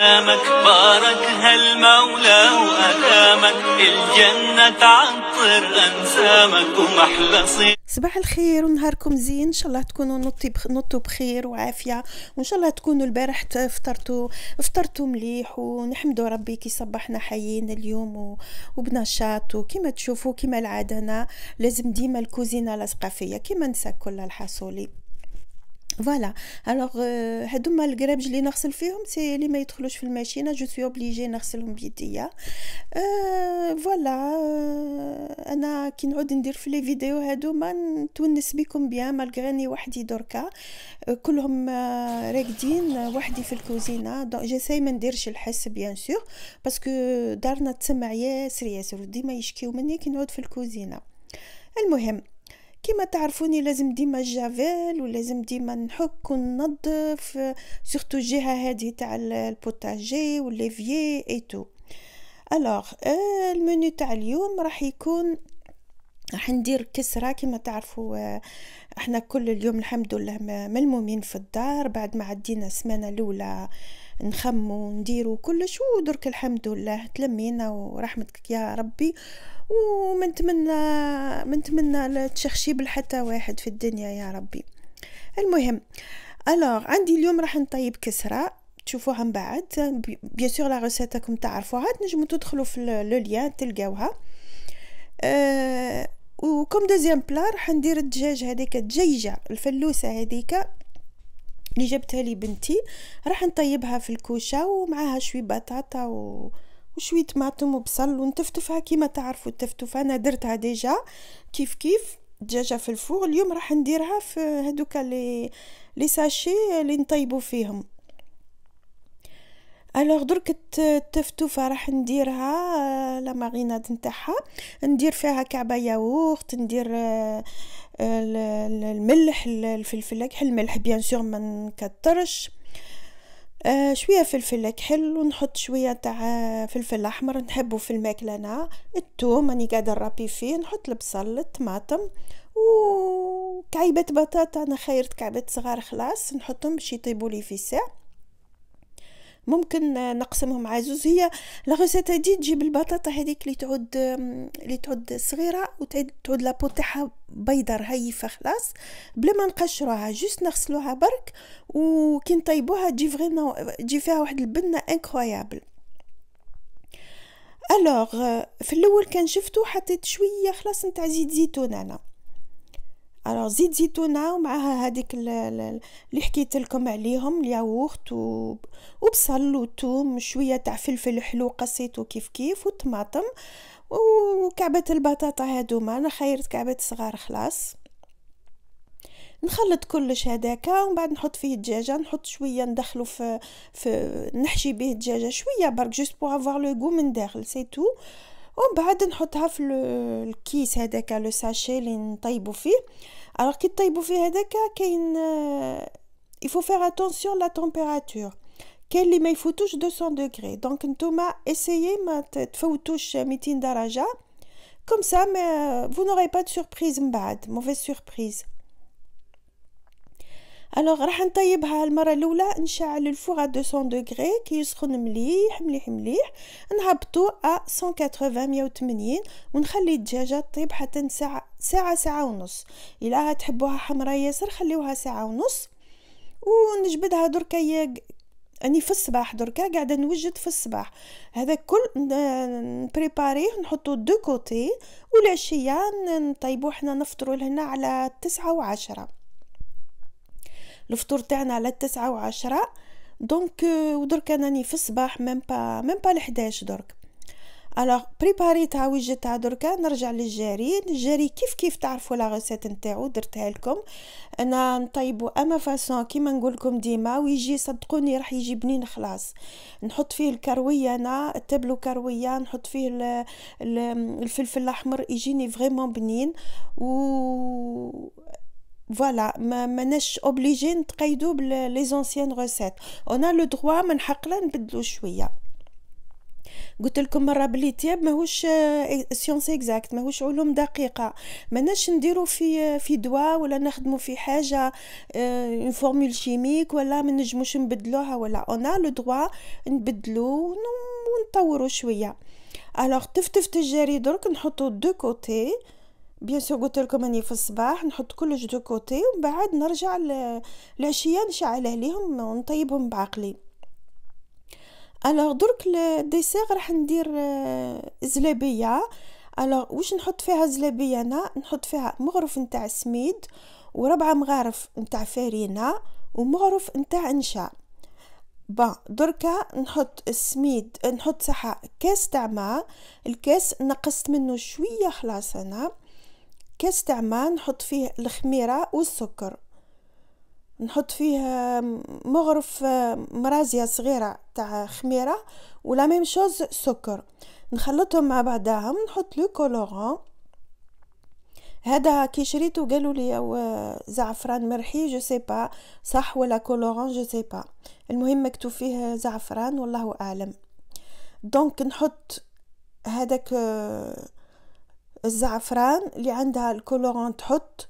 أمامك بارك هالمولى وأمامك الجنة تعطر أنسامك ومحلى صباح الخير ونهاركم زين ان شاء الله تكونوا نطي بخ... نطوا بخير وعافيه وان شاء الله تكونوا البارح فطرتوا فطرتوا مليح ونحمدوا ربي كي صبحنا حيين اليوم و... وبنشاط وكما تشوفوا كما العاده انا لازم ديما الكوزينه لاصقه فيا كما نسى كل الحصولي فوالا الوغ euh, هادوما الكرابج اللي نغسل فيهم سي اللي ما يدخلوش في الماشينه جو سوي اوبليجي نغسلهم بيديا فوالا euh, euh, انا كي نعود ندير في لي فيديو هادوما نتونس بكم بيان مالغراني وحدي دركا كلهم آه، راقدين آه، وحدي في الكوزينه دونك جيساي ما نديرش الحس بيان سور باسكو دارنا تسمع ياسر ياسر ديما يشكيو مني كي نعود في الكوزينه المهم كيما تعرفوني لازم ديما الجافيل ولازم ديما نحك وننظف سورتو الجهه هذه تاع البوتاجي والليفي اي تو الوغ المنيو تاع اليوم راح يكون راح ندير كسرة كيما تعرفوا آه، احنا كل اليوم الحمد لله ملمومين في الدار بعد ما عدينا السمانة الأولى نخمو ونديرو كلش ودرك الحمد لله تلمينا ورحمتك يا ربي ومنتمنى منتمنى تشخشي حتى واحد في الدنيا يا ربي المهم الوغ عندي اليوم راح نطيب كسره تشوفوها من بعد بيان سور لا ريسيت راكم تعرفوها تنجموا تدخلوا في لو ليان تلقاوها أه كوم دوزيام بلا راح ندير الدجاج هذيك الدجيجه الفلوسه هذيك اللي جبتها لي بنتي راح نطيبها في الكوشه ومعاها شوي بطاطا و وشويه طماطم وبصل ونتفتفها كيما تعرفوا التفتوفه انا درتها ديجا كيف كيف دجاجه في الفوق اليوم راح نديرها في هدوك لي لي ساشي اللي نطيبوا فيهم الوغ درك التفتوفه راح نديرها آه، لا ماريناد نتاعها ندير فيها كعبه ياغورت ندير آه، آه، الملح الفلفل الاكحل الملح بيان سور ما نكترش آه، شويه فلفل كحل ونحط شويه تاع فلفل احمر نحبه في الماكله انا الثوم راني قاعده نرابي فيه نحط البصل الطماطم وكعيبه بطاطا انا خيرت كعبات صغار خلاص نحطهم باش يطيبوا لي في ساعه ممكن نقسمهم على زوز هي لا ريسيت هادي تجيب البطاطا هذيك اللي تعود اللي تعود صغيره وتعود تعود لابو تاعها بيضه رهيفه خلاص بلا ما نقشروها جوست نغسلوها برك وكي نطيبوها تجي فريمون تجي فيها واحد البنه انكرويابل الوغ في الاول كان شفتو حطيت شويه خلاص نتاع زيت زيتون انا الوغ زيت زيتونه ومعها هذيك اللي حكيت لكم عليهم الياغورت و... وبصل وثوم شويه تاع فلفل حلو قصيتو كيف كيف وطماطم وكعبه البطاطا هادوما انا خيرت كعبه صغار خلاص نخلط كلش هذاك ومن بعد نحط فيه الدجاجه نحط شويه ندخلو في, في نحشي به الدجاجه شويه برك جوست بو افوار لو غو من داخل سي تو On le Alors, il faut faire attention à la température. Il faut toucher 200 degrés. Donc, essayé de faire un Comme ça, vous n'aurez pas de surprise, mauvaise surprise. الوغ راح نطيبها المره الاولى نشعل الفور ا 200 دوغري كيسخن مليح مليح مليح نهبطو ا 180 180 ونخلي الدجاجه تطيب حتى ساعه ساعه ساعه ونص الا تحبوها حمراء ياسر خليوها ساعه ونص ونجبدها دركا اني يعني في الصباح دركا قاعده نوجد في الصباح هذا كل نبريباريه نحطو دو كوتي والعشيه نطيبو حنا نفطرو لهنا على تسعة وعشرة الفطور تاعنا على التسعة وعشرة دونك آه، ودرك راني في الصباح ميم با ميم با ال11 درك الوغ بريباريتها تاع دركا نرجع للجاري الجاري كيف كيف تعرفوا لا غوسيت نتاعو درتها لكم انا نطيبو اما فاسون كيما نقول لكم ديما ويجي صدقوني راح يجي بنين خلاص نحط فيه الكرويه انا التبلو كرويه نحط فيه الـ الـ الفلفل الاحمر يجيني فريمون بنين و فوالا ما ماناش اوبليجي نتقيدو بلي زونسيان روسيت انا لو دووا من حقنا نبدلو شويه قلت لكم مره بلي تياب ماهوش سيونس آه، اكزاكت ماهوش علوم دقيقه ماناش نديرو في آه، في دواء ولا نخدمو في حاجه اون فورمول شيميك ولا ما نجموش نبدلوها ولا انا لو دووا نبدلو ونطورو شويه الوغ تفتفت الجري درك نحطو دو كوتي بيان سور قلت لكم اني في الصباح نحط كلش دو كوتي ومن بعد نرجع العشيه نشعل عليهم ونطيبهم بعقلي الوغ درك الديسير راح ندير آه، زلابيه الوغ واش نحط فيها زلابيه انا نحط فيها مغرف نتاع سميد وربع مغارف نتاع فارينه ومغرف نتاع نشا با دركا نحط السميد نحط صحة كاس تاع ماء الكاس نقصت منه شويه خلاص انا كاس تاع ما نحط فيه الخميره والسكر نحط فيه مغرف مرازيه صغيره تاع خميره ولا ميم شوز سكر نخلطهم مع بعضهم نحط لو كولورون هذا كي شريته قالوا لي آه، زعفران مرحي جو سي با صح ولا كولورون جو سي با المهم مكتوب فيه زعفران والله اعلم دونك نحط هذاك آه، الزعفران اللي عندها الكولورون تحط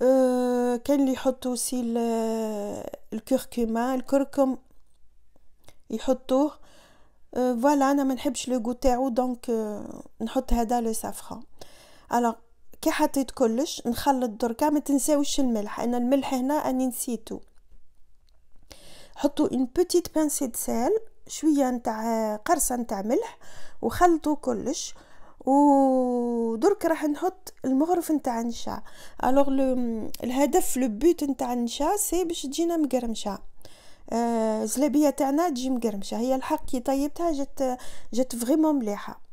كان آه، كاين اللي يحطوا سي آه، الكركما الكركم يحطوه آه، فوالا انا ما نحبش لو تاعو دونك نحط هذا لو سافران الوغ كي حطيت كلش نخلط دركا ما تنساوش الملح انا الملح هنا اني نسيتو حطوا ان بوتيت بانسي دو سال شويه نتاع قرصه نتاع ملح وخلطوا كلش ودرك راح نحط المغرف نتاع النشا الوغ الهدف لو بوت نتاع النشا سي باش تجينا مقرمشه الزلابيه آه تاعنا تجي مقرمشه هي الحق كي طيبتها جات جات فريمون مليحه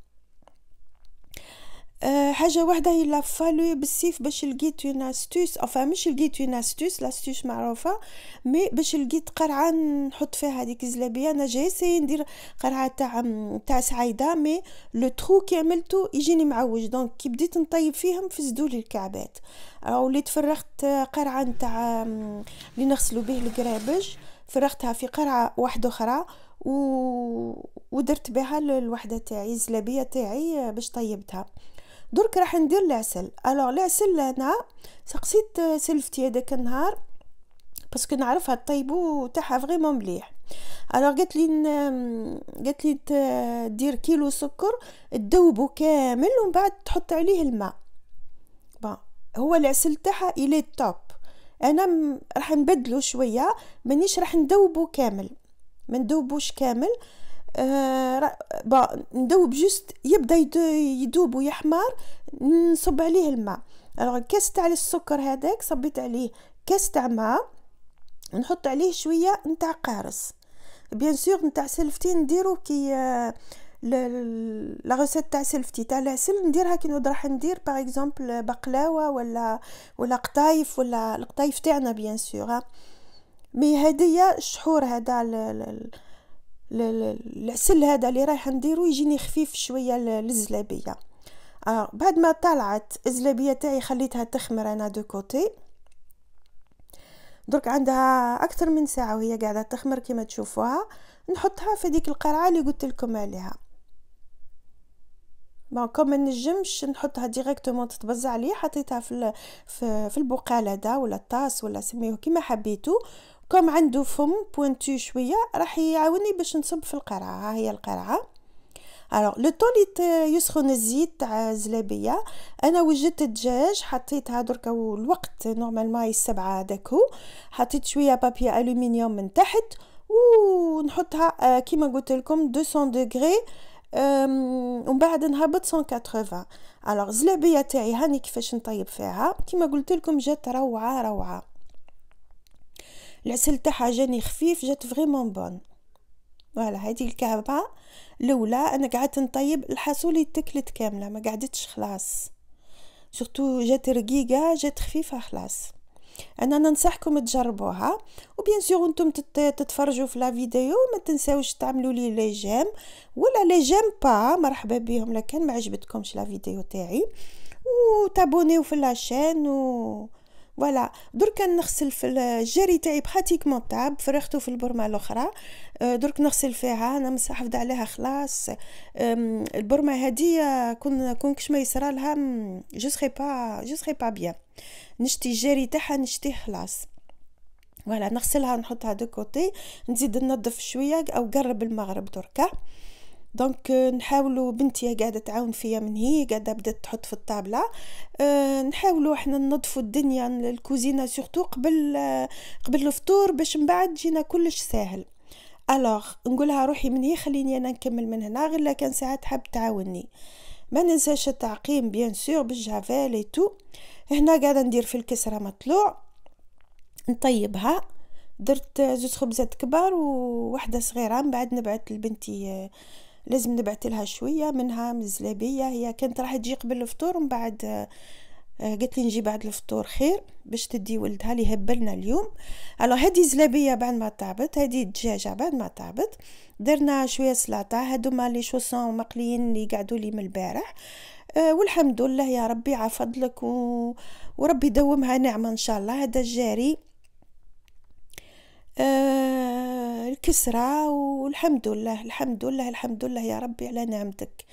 آه، حاجه واحده هي فالو بالسيف باش لقيت اون استوس enfin مش لقيت اون استوس لاستوس معروفه مي باش لقيت قرعه نحط فيها هذيك الزلابيه انا جايسي ندير قرعه تاع تاع سعيده مي لو ترو كي عملته يجيني معوج دونك كي بديت نطيب فيهم فسدوا لي الكعبات وليت فرغت قرعه نتاع اللي نغسلوا به الكرابج فرغتها في قرعه واحده اخرى و... ودرت بها الوحده تاعي الزلابيه تاعي باش طيبتها درك راح ندير العسل الوغ العسل انا سقسيت سلفتي هذاك النهار باسكو نعرفها طيبو تاعها فريمون مليح الوغ قالت لي قالت لي دير كيلو سكر تذوبو كامل ومن بعد تحط عليه الماء بون هو العسل تاعها الي توب انا راح نبدلو شويه مانيش راح ندوبو كامل ما ندوبوش كامل آه، ندوب جست يبدا يدوب ويحمر نصب عليه الماء كاس تاع السكر هذاك صبيت عليه كاس تاع ماء نحط عليه شويه نتاع قارص بيان سور نتاع سلفتي نديرو كي آه، لا ريسيت تاع سلفتي تاع العسل نديرها كي نود راح ندير باغ اكزومبل بقلاوه ولا ولا قطايف ولا القطايف تاعنا بيان سور مي هدية الشحور هذا العسل هذا اللي رايح نديرو يجيني خفيف شويه للزلابيه آه بعد ما طلعت الزلابيه تاعي خليتها تخمر انا دو كوتي درك عندها اكثر من ساعه وهي قاعده تخمر كما تشوفوها نحطها في ديك القرعه اللي قلت لكم عليها ما ما نجمش نحطها ديريكتومون تتبزع لي حطيتها في في, البقاله البقال ولا الطاس ولا سميوه كيما حبيتو كوم عنده فم بوينتو شويه راح يعاوني باش نصب في القرعه ها هي القرعه الوغ لو طون يسخن الزيت تاع الزلابيه انا وجدت الدجاج حطيتها دركا والوقت نورمالمون السبعة هو حطيت شويه بابي الومنيوم من تحت ونحطها آه، كيما قلت لكم 200 دغري ومن بعد نهبط 180 الوغ الزلابيه تاعي هاني كيفاش نطيب فيها كيما قلت لكم جات روعه روعه العسل تاعها جاني خفيف جات فريمون بون فوالا هذه الكعبه الاولى انا قعدت نطيب الحاسولي تكلت كامله ما قعدتش خلاص سورتو جات رقيقه جات خفيفه خلاص انا ننصحكم تجربوها وبيان سور انتم تتفرجوا في لا فيديو ما تنساوش تعملوا لي لي جيم ولا لي جيم با مرحبا بهم لكان ما عجبتكمش لا فيديو تاعي وتابونيو في لاشين و فوالا درك نغسل في الجري تاعي براتيكمون طاب فرغته في البرمه الاخرى آه، درك نغسل فيها انا مستحفظ عليها خلاص البرمه هذه آه، كون كون كش ما يصرى لها جو سري با جو سري با بيان نشتي الجري تاعها نشتيه خلاص فوالا نغسلها نحطها دو كوتي نزيد ننظف شويه او قرب المغرب دركا دونك نحاولوا بنتي قاعده تعاون فيا من هي قاعده بدات تحط في الطابله أه، نحاولوا احنا ننظفوا الدنيا الكوزينه سورتو قبل قبل الفطور باش من بعد جينا كلش ساهل الوغ نقولها روحي من هي خليني انا نكمل من هنا غير كان ساعات حاب تعاوني ما ننساش التعقيم بيان سور بالجافيل اي تو هنا قاعده ندير في الكسره مطلوع نطيبها درت زوج خبزات كبار وواحده صغيره من بعد نبعت لبنتي لازم نبعت لها شويه منها من الزلابيه هي كانت راح تجي قبل الفطور ومن بعد آه، قالت لي نجي بعد الفطور خير باش تدي ولدها اللي هبلنا اليوم الو هذه زلابيه بعد ما تعبت هذه دجاجه بعد ما تعبت درنا شويه سلطه هذوما لي شوسون مقليين اللي قعدوا لي من البارح آه، والحمد لله يا ربي عفضلك و... وربي يدومها نعمه ان شاء الله هذا الجاري أه الكسرة والحمد لله الحمد لله الحمد لله يا ربي على نعمتك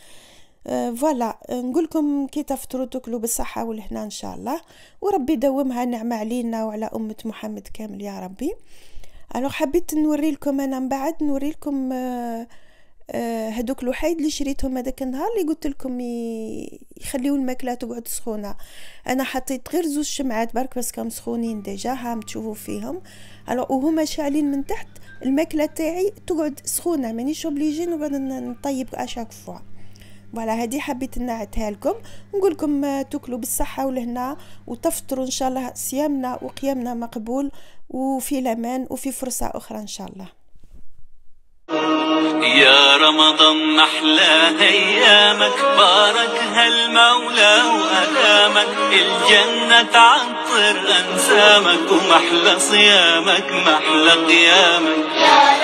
أه، فوالا نقول لكم كي تفطروا تاكلوا بالصحه والهنا ان شاء الله وربي يدومها نعمه علينا وعلى امه محمد كامل يا ربي انا حبيت نوري لكم انا من بعد نوري لكم هذوك أه، أه، الوحيد اللي شريتهم هذاك النهار اللي قلت لكم يخليو الماكله تقعد سخونه انا حطيت غير زوج شمعات برك باسكو سخونين ديجا هام تشوفوا فيهم الو وهما شاعلين من تحت الماكله تاعي تقعد سخونه مانيش اوبليجي نقعد نطيب اشاك فوا فوالا هذه حبيت نعتها لكم نقول لكم آه، تاكلوا بالصحه ولهنا وتفطروا ان شاء الله صيامنا وقيامنا مقبول وفي الامان وفي فرصه اخرى ان شاء الله يا رمضان أحلى أيامك بارك هالمولى وأدامك الجنة تعطر أنسامك ومحلى صيامك محلى قيامك